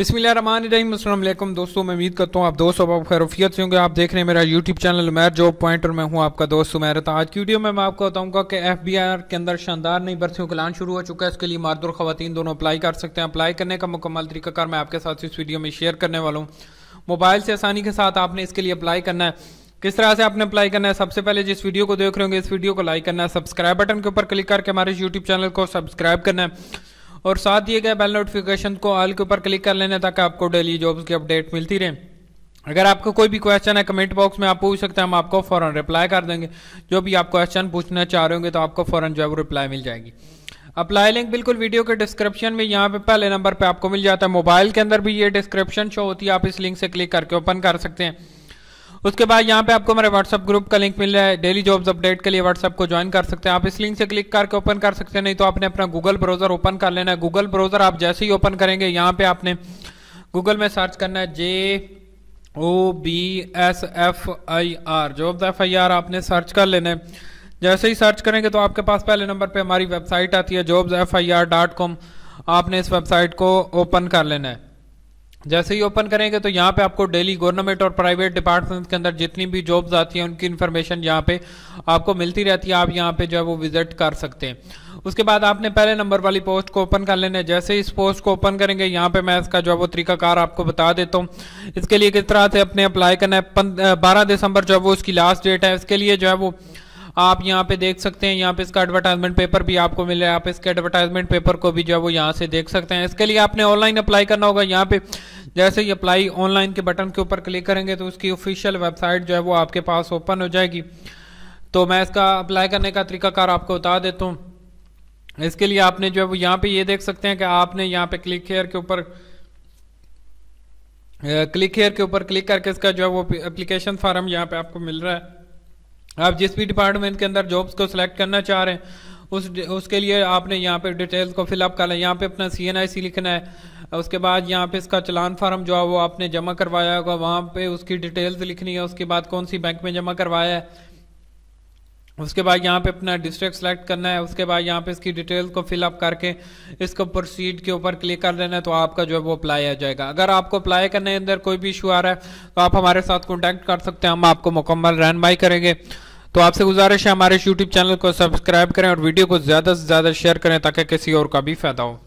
बिस्मिल्लाम दोस्तों मैं उम्मीद करता हूँ आप दोस्तों आप खैरफियत से होंगे आप देख रहे हैं मेरा YouTube channel Umair job point और मैं हूँ आपका दोस्त उमैर तो आज की वीडियो में मैं आपको बताऊँगा कि एफ बी आर के अंदर शानदार नई भर्तियों का ऐलान शुरू हो चुका है इसके लिए मर्द और ख़वान दोनों अप्लाई कर सकते हैं अप्लाई करने का मुकम्मल तरीकाकार मैं आपके साथ इस वीडियो में शेयर करने वाला हूँ मोबाइल से आसानी के साथ आपने इसके लिए अप्लाई करना है किस तरह से आपने अप्लाई करना है सबसे पहले जिस वीडियो को देख रहे होंगे इस वीडियो को लाइक करना है सब्सक्राइब बटन के ऊपर क्लिक करके हमारे यूट्यूब चैनल को सब्सक्राइब करना है और साथ दिए गए बेल नोटिफिकेशन को ऑल के ऊपर क्लिक कर लेना ताकि आपको डेली जॉब्स की अपडेट मिलती रहे अगर आपको कोई भी क्वेश्चन है कमेंट बॉक्स में आप पूछ सकते हैं हम आपको फ़ौरन रिप्लाई कर देंगे जो भी आप क्वेश्चन पूछना चाह रहे होंगे तो आपको फ़ौरन जो है वो रिप्लाई मिल जाएगी अप्लाई लिंक बिल्कुल वीडियो के डिस्क्रिप्शन में यहाँ पे पहले नंबर पे आपको मिल जाता है मोबाइल के अंदर भी ये डिस्क्रिप्शन शो होती है आप इस लिंक से क्लिक करके ओपन कर सकते हैं उसके बाद यहाँ पे आपको हमारे व्हाट्सअप ग्रुप का लिंक मिल रहा है डेली जॉब्स अपडेट के लिए व्हाट्सअप को ज्वाइन कर सकते हैं आप इस लिंक से क्लिक करके ओपन कर सकते हैं नहीं तो आपने अपना गूगल ब्राउजर ओपन कर लेना है गूगल ब्राउजर आप जैसे ही ओपन करेंगे यहाँ पे आपने गूगल में सर्च करना है J O B S F I R jobs F I R आपने सर्च कर लेना है जैसे ही सर्च करेंगे तो आपके पास पहले नंबर पर हमारी वेबसाइट आती है jobs F I R dot com आपने इस वेबसाइट को ओपन कर लेना है जैसे ही ओपन करेंगे तो यहाँ पे आपको डेली गवर्नमेंट और प्राइवेट डिपार्टमेंट के अंदर जितनी भी जॉब्स आती हैं उनकी इन्फॉर्मेशन यहाँ पे आपको मिलती रहती है आप यहाँ पे जो है वो विजिट कर सकते हैं उसके बाद आपने पहले नंबर वाली पोस्ट को ओपन कर लेना है जैसे ही इस पोस्ट को ओपन करेंगे यहाँ पे मैं इसका जो है वो तरीकाकार आपको बता देता हूँ इसके लिए किस तरह से अपने अप्लाई करना है बारह दिसंबर जो है वो उसकी लास्ट डेट है इसके लिए जो है वो आप यहाँ पे देख सकते हैं यहाँ पे इसका एडवर्टाइजमेंट पेपर भी आपको मिले आप इसके एडवर्टाइजमेंट पेपर को भी जो है वो यहाँ से देख सकते हैं इसके लिए आपने ऑनलाइन अप्लाई करना होगा यहाँ पे जैसे ही अप्लाई ऑनलाइन के बटन के ऊपर क्लिक करेंगे तो उसकी ऑफिशियल वेबसाइट जो है वो आपके पास ओपन हो जाएगी तो मैं इसका अप्लाई करने का तरीकाकार आपको बता देता हूँ इसके लिए आपने जो है वो यहाँ पे ये देख सकते हैं कि आपने यहाँ पे क्लिक हेयर के ऊपर क्लिक हेयर के ऊपर क्लिक करके इसका जो है वो एप्लीकेशन फॉर्म यहाँ पे आपको मिल रहा है आप जिस भी डिपार्टमेंट के अंदर जॉब्स को सिलेक्ट करना चाह रहे हैं उस उसके लिए आपने यहाँ पे डिटेल्स को फिलअप कर लें यहाँ पे अपना सी एन आई सी लिखना है उसके बाद यहाँ पे इसका चलान फार्म जो है वो आपने जमा करवाया होगा वहाँ पे उसकी डिटेल्स लिखनी है उसके बाद कौन सी बैंक में जमा करवाया है उसके बाद यहाँ पे अपना डिस्ट्रिक्ट सेलेक्ट करना है उसके बाद यहाँ पे इसकी डिटेल्स को फिलअप करके इसको प्रोसीड के ऊपर क्लिक कर देना है तो आपका जो है वो अप्लाई आ जाएगा अगर आपको अप्लाई करने के अंदर कोई भी इशू आ रहा है तो आप हमारे साथ कॉन्टैक्ट कर सकते हैं हम आपको मुकम्मल रहनमाई करेंगे तो आपसे गुजारिश है हमारे यूट्यूब चैनल को सब्सक्राइब करें और वीडियो को ज़्यादा से ज़्यादा शेयर करें ताकि किसी और का भी फायदा हो